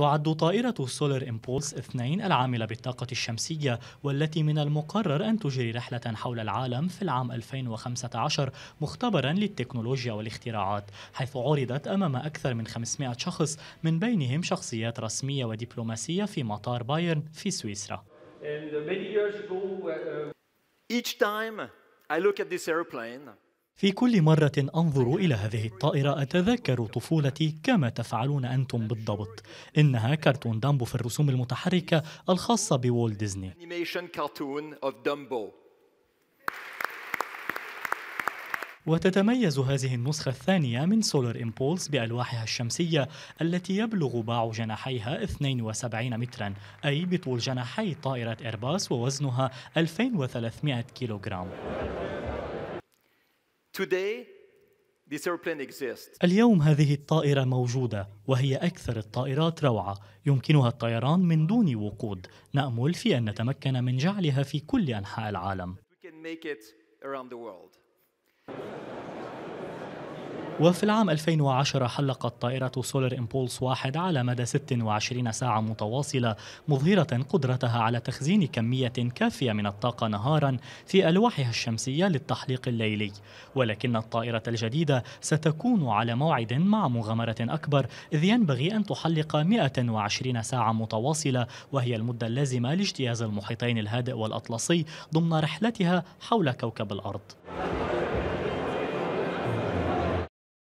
تعد طائرة سولر إمبولس اثنين العاملة بالطاقة الشمسية والتي من المقرر أن تجري رحلة حول العالم في العام 2015 مختبرا للتكنولوجيا والاختراعات حيث عرضت أمام أكثر من 500 شخص من بينهم شخصيات رسمية ودبلوماسية في مطار بايرن في سويسرا uh, Each time I look at this airplane, في كل مرة أنظر إلى هذه الطائرة أتذكر طفولتي كما تفعلون أنتم بالضبط إنها كرتون دامبو في الرسوم المتحركة الخاصة بوول ديزني وتتميز هذه النسخة الثانية من سولار إمبولس بألواحها الشمسية التي يبلغ باع جناحيها 72 مترا أي بطول جناحي طائرة إيرباص ووزنها 2300 كيلوغرام اليوم هذه الطائرة موجودة وهي أكثر الطائرات روعة يمكنها الطيران من دون وقود نأمل في أن نتمكن من جعلها في كل أنحاء العالم وفي العام 2010 حلقت طائرة سولار إمبولس واحد على مدى 26 ساعة متواصلة مظهرة قدرتها على تخزين كمية كافية من الطاقة نهارا في ألواحها الشمسية للتحليق الليلي ولكن الطائرة الجديدة ستكون على موعد مع مغامرة أكبر إذ ينبغي أن تحلق 120 ساعة متواصلة وهي المدة اللازمة لاجتياز المحيطين الهادئ والأطلسي ضمن رحلتها حول كوكب الأرض